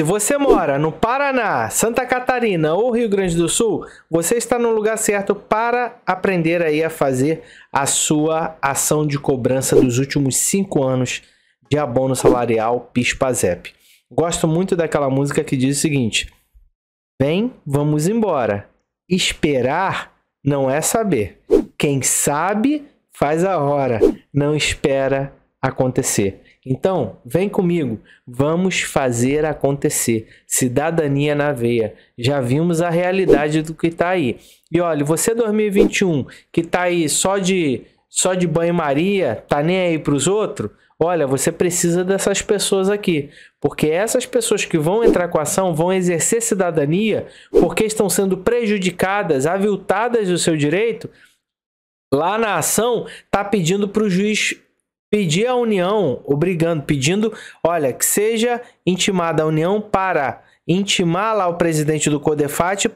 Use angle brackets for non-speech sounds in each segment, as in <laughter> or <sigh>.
Se você mora no Paraná, Santa Catarina ou Rio Grande do Sul, você está no lugar certo para aprender aí a fazer a sua ação de cobrança dos últimos cinco anos de abono salarial PIS/PASEP. Gosto muito daquela música que diz o seguinte: Vem, vamos embora. Esperar não é saber. Quem sabe faz a hora, não espera acontecer. Então, vem comigo, vamos fazer acontecer. Cidadania na veia. Já vimos a realidade do que está aí. E olha, você 2021 que está aí só de só de banho-maria, tá nem aí para os outros? Olha, você precisa dessas pessoas aqui, porque essas pessoas que vão entrar com a ação vão exercer cidadania porque estão sendo prejudicadas, aviltadas do seu direito. Lá na ação, tá pedindo para o juiz pedir à União, obrigando, pedindo, olha, que seja intimada a União para intimar lá o presidente do Codefat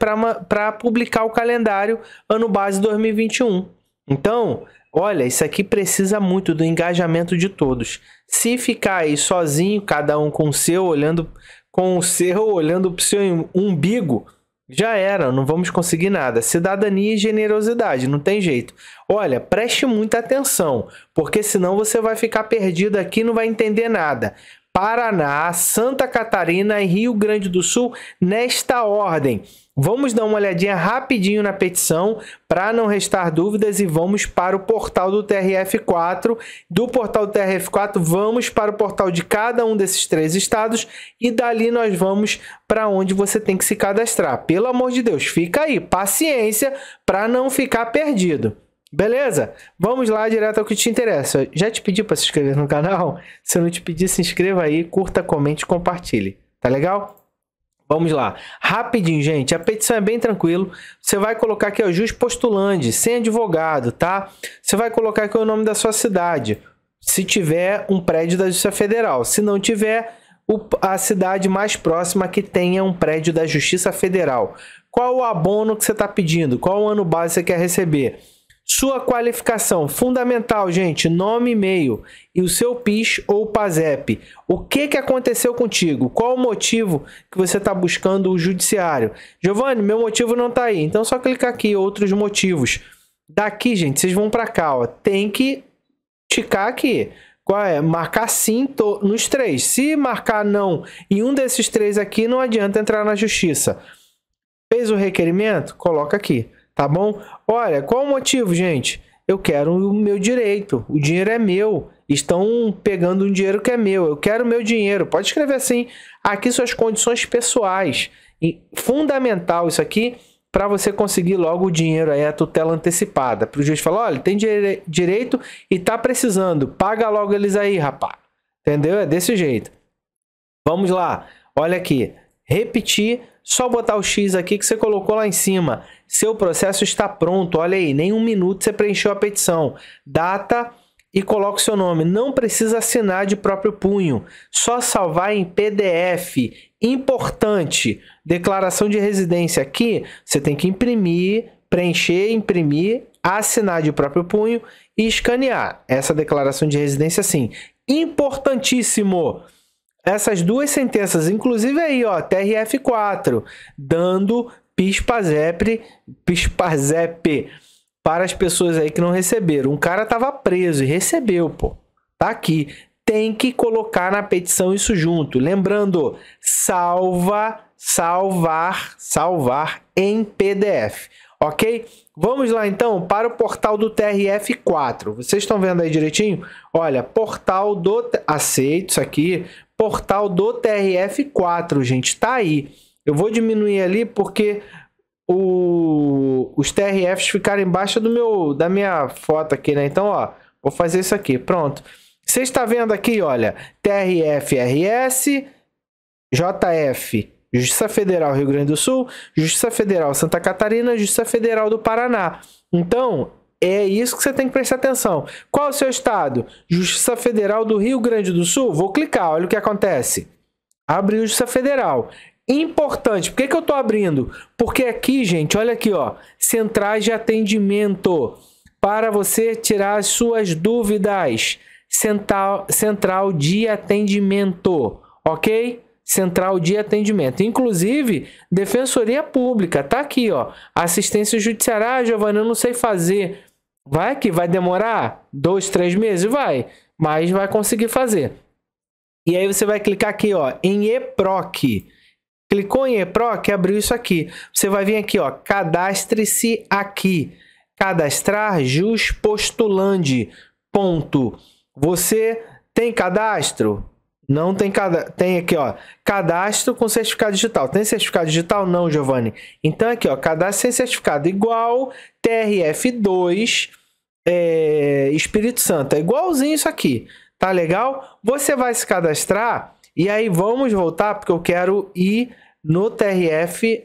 para publicar o calendário ano base 2021. Então, olha, isso aqui precisa muito do engajamento de todos. Se ficar aí sozinho, cada um com o seu, olhando com o seu, <laughs> olhando para o seu umbigo, já era, não vamos conseguir nada. Cidadania e generosidade, não tem jeito. Olha, preste muita atenção, porque senão você vai ficar perdido aqui e não vai entender nada. Paraná, Santa Catarina e Rio Grande do Sul nesta ordem. Vamos dar uma olhadinha rapidinho na petição para não restar dúvidas e vamos para o portal do TRF4. Do portal do TRF4, vamos para o portal de cada um desses três estados e dali nós vamos para onde você tem que se cadastrar. Pelo amor de Deus, fica aí, paciência para não ficar perdido. Beleza? Vamos lá direto ao que te interessa. Já te pedi para se inscrever no canal? <laughs> Se não te pedir, se inscreva aí, curta, comente, compartilhe. Tá legal? Vamos lá. Rapidinho, gente. A petição é bem tranquilo. Você vai colocar aqui, o juiz postulante, sem advogado, tá? Você vai colocar aqui o nome da sua cidade. Se tiver um prédio da Justiça Federal. Se não tiver, a cidade mais próxima que tenha um prédio da Justiça Federal. Qual o abono que você está pedindo? Qual o ano base você quer receber? Sua qualificação fundamental, gente, nome e e-mail e o seu PIS ou PASEP. O que, que aconteceu contigo? Qual o motivo que você está buscando o judiciário? Giovanni, meu motivo não está aí. Então só clicar aqui, outros motivos. Daqui, gente, vocês vão para cá, ó. Tem que ticar aqui. Qual é? Marcar sim nos três. Se marcar não em um desses três aqui, não adianta entrar na justiça. Fez o requerimento? Coloca aqui tá bom? Olha, qual o motivo, gente? Eu quero o meu direito, o dinheiro é meu. Estão pegando um dinheiro que é meu, eu quero o meu dinheiro. Pode escrever assim, aqui suas condições pessoais. E fundamental isso aqui para você conseguir logo o dinheiro aí, a tutela antecipada. Para o juiz falar, olha, tem dire direito e tá precisando, paga logo eles aí, rapá. Entendeu? É desse jeito. Vamos lá, olha aqui repetir, só botar o X aqui que você colocou lá em cima. Seu processo está pronto, olha aí, nem um minuto você preencheu a petição. Data e coloca o seu nome. Não precisa assinar de próprio punho, só salvar em PDF. Importante, declaração de residência aqui, você tem que imprimir, preencher, imprimir, assinar de próprio punho e escanear. Essa declaração de residência sim. Importantíssimo essas duas sentenças, inclusive aí, ó, TRF4, dando pispazepre, pispazep para as pessoas aí que não receberam. Um cara tava preso e recebeu, pô. Tá aqui. Tem que colocar na petição isso junto. Lembrando, salva, salvar, salvar em PDF, ok? Vamos lá então para o portal do TRF4. Vocês estão vendo aí direitinho? Olha, portal do aceito isso aqui portal do TRF4, gente. Tá aí. Eu vou diminuir ali porque o, os TRFs ficaram embaixo do meu, da minha foto aqui, né? Então, ó, vou fazer isso aqui. Pronto. Você está vendo aqui, olha, TRFRS, JF, Justiça Federal Rio Grande do Sul, Justiça Federal Santa Catarina, Justiça Federal do Paraná. Então, é isso que você tem que prestar atenção. Qual é o seu estado? Justiça Federal do Rio Grande do Sul? Vou clicar, olha o que acontece. Abriu Justiça Federal. Importante, por que, que eu estou abrindo? Porque aqui, gente, olha aqui, ó, centrais de atendimento para você tirar as suas dúvidas. Central, central de atendimento, ok? Central de Atendimento. Inclusive, Defensoria Pública, tá aqui, ó. Assistência Judiciária, ah, Giovana, eu não sei fazer. Vai que vai demorar dois, três meses? Vai, mas vai conseguir fazer. E aí você vai clicar aqui, ó, em EPROC. Clicou em EPROC, abriu isso aqui. Você vai vir aqui, ó, cadastre-se aqui. Cadastrar Jus Postulande. Ponto. Você tem cadastro? Não tem cada tem aqui, ó, cadastro com certificado digital. Tem certificado digital não, Giovanni? Então aqui, ó, cadastro sem certificado igual TRF2 é, Espírito Santo. É igualzinho isso aqui. Tá legal? Você vai se cadastrar e aí vamos voltar porque eu quero ir no TRF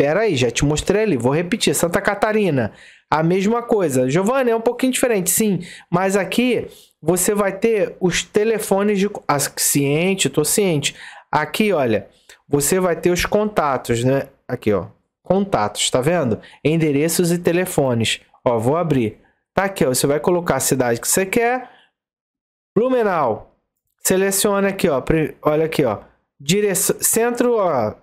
Pera aí, já te mostrei ali, vou repetir. Santa Catarina. A mesma coisa. Giovanni, é um pouquinho diferente, sim. Mas aqui você vai ter os telefones de. Ah, ciente, tô ciente. Aqui, olha, você vai ter os contatos, né? Aqui, ó. Contatos, tá vendo? Endereços e telefones. Ó, vou abrir. Tá aqui, ó. Você vai colocar a cidade que você quer. Blumenau. Seleciona aqui, ó. Olha aqui, ó. Direção. Centro, ó.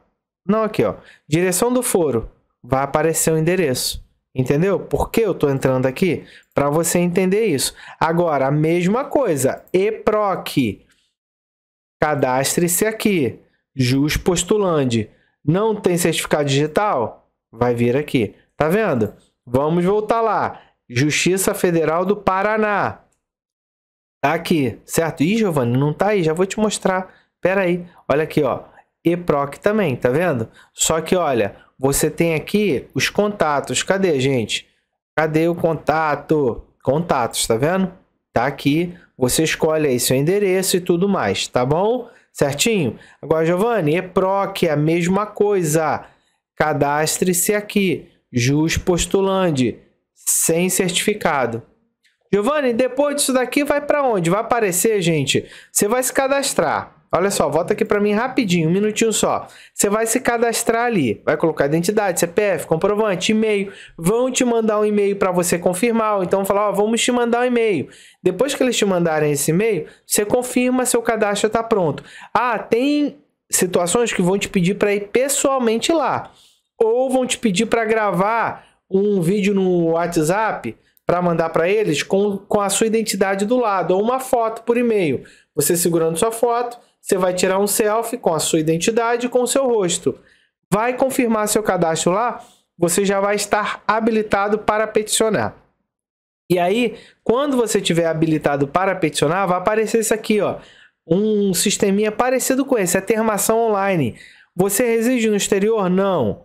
Não, aqui, ó. Direção do foro. Vai aparecer o endereço. Entendeu? Por que eu estou entrando aqui? Para você entender isso. Agora, a mesma coisa, EPROC. Cadastre-se aqui. Jus Postulante Não tem certificado digital? Vai vir aqui. Tá vendo? Vamos voltar lá. Justiça Federal do Paraná. Tá aqui, certo? Ih, Giovanni, não tá aí. Já vou te mostrar. Pera aí. Olha aqui, ó. EPROC também, tá vendo? Só que, olha, você tem aqui os contatos. Cadê, gente? Cadê o contato? Contatos, tá vendo? Tá aqui. Você escolhe aí seu endereço e tudo mais, tá bom? Certinho? Agora, Giovanni, EPROC é a mesma coisa. Cadastre-se aqui. Jus postulante, sem certificado. Giovanni, depois disso daqui vai para onde? Vai aparecer, gente? Você vai se cadastrar. Olha só, volta aqui para mim rapidinho, um minutinho só. Você vai se cadastrar ali, vai colocar identidade, CPF, comprovante, e-mail. Vão te mandar um e-mail para você confirmar, ou então falar, ó, vamos te mandar um e-mail. Depois que eles te mandarem esse e-mail, você confirma seu cadastro está pronto. Ah, tem situações que vão te pedir para ir pessoalmente lá, ou vão te pedir para gravar um vídeo no WhatsApp para mandar para eles com, com a sua identidade do lado, ou uma foto por e-mail. Você segurando sua foto, você vai tirar um selfie com a sua identidade e com o seu rosto. Vai confirmar seu cadastro lá, você já vai estar habilitado para peticionar. E aí, quando você tiver habilitado para peticionar, vai aparecer isso aqui, ó. Um sisteminha parecido com esse, a é termação online. Você reside no exterior? Não.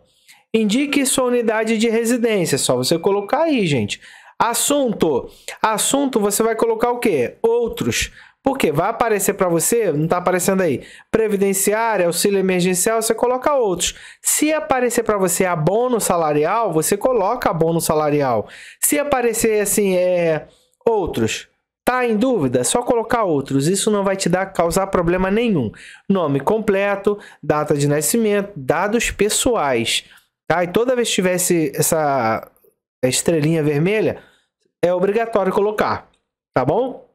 Indique sua unidade de residência, é só você colocar aí, gente. Assunto. Assunto, você vai colocar o quê? Outros. Por quê? Vai aparecer para você, não está aparecendo aí, previdenciária, auxílio emergencial, você coloca outros. Se aparecer para você abono salarial, você coloca abono salarial. Se aparecer assim, é outros, tá em dúvida, só colocar outros. Isso não vai te dar causar problema nenhum. Nome completo, data de nascimento, dados pessoais, tá? E toda vez que tivesse essa estrelinha vermelha, é obrigatório colocar, tá bom?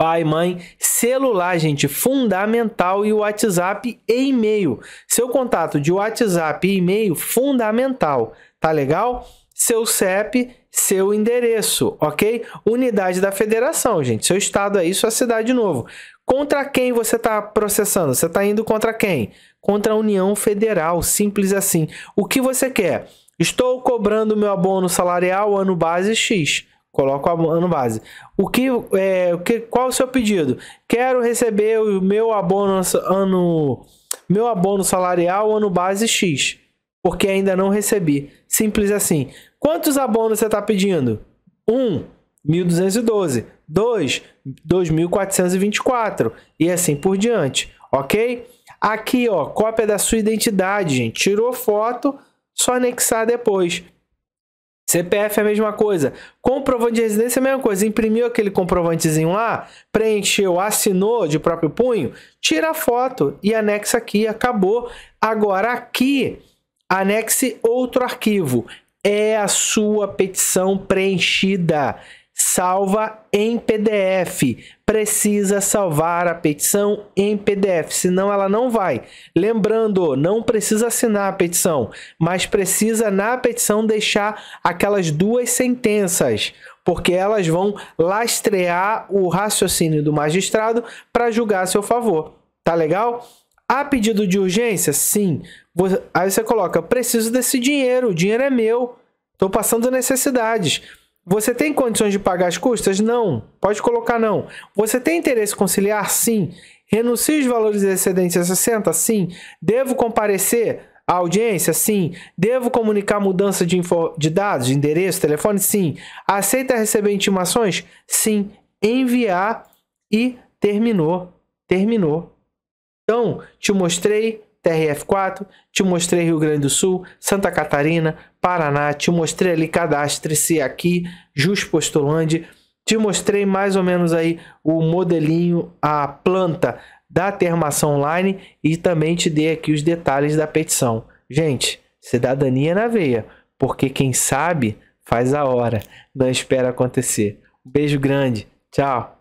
pai, mãe, celular, gente, fundamental e WhatsApp e e-mail. Seu contato de WhatsApp e e-mail fundamental, tá legal? Seu CEP, seu endereço, ok? Unidade da federação, gente. Seu estado aí, sua cidade novo. Contra quem você está processando? Você está indo contra quem? Contra a União Federal, simples assim. O que você quer? Estou cobrando meu abono salarial ano base X. Coloco a mão no base. O que, é, o que, qual o seu pedido? Quero receber o meu abono ano, meu abono salarial ano base X, porque ainda não recebi. Simples assim. Quantos abonos você está pedindo? Um, 1.212. 2, 2.424. E assim por diante, ok? Aqui, ó, cópia da sua identidade, gente. Tirou foto, só anexar depois. CPF é a mesma coisa. Comprovante de residência é a mesma coisa. Imprimiu aquele comprovantezinho lá, preencheu, assinou de próprio punho, tira a foto e anexa aqui, acabou. Agora aqui, anexe outro arquivo. É a sua petição preenchida salva em PDF. Precisa salvar a petição em PDF, senão ela não vai. Lembrando, não precisa assinar a petição, mas precisa na petição deixar aquelas duas sentenças, porque elas vão lastrear o raciocínio do magistrado para julgar a seu favor. Tá legal? Há pedido de urgência? Sim. Aí você coloca: preciso desse dinheiro, o dinheiro é meu, estou passando necessidades. Você tem condições de pagar as custas? Não. Pode colocar não. Você tem interesse conciliar? Sim. Renuncio os valores excedentes a 60? Sim. Devo comparecer à audiência? Sim. Devo comunicar mudança de, info... de dados, de endereço, telefone? Sim. Aceita receber intimações? Sim. Enviar e terminou. Terminou. Então, te mostrei TRF4, te mostrei Rio Grande do Sul, Santa Catarina, Paraná, te mostrei ali cadastre-se aqui, Jus postulante, te mostrei mais ou menos aí o modelinho, a planta da termação online e também te dei aqui os detalhes da petição. Gente, cidadania na veia, porque quem sabe faz a hora, não espera acontecer. Um beijo grande, tchau!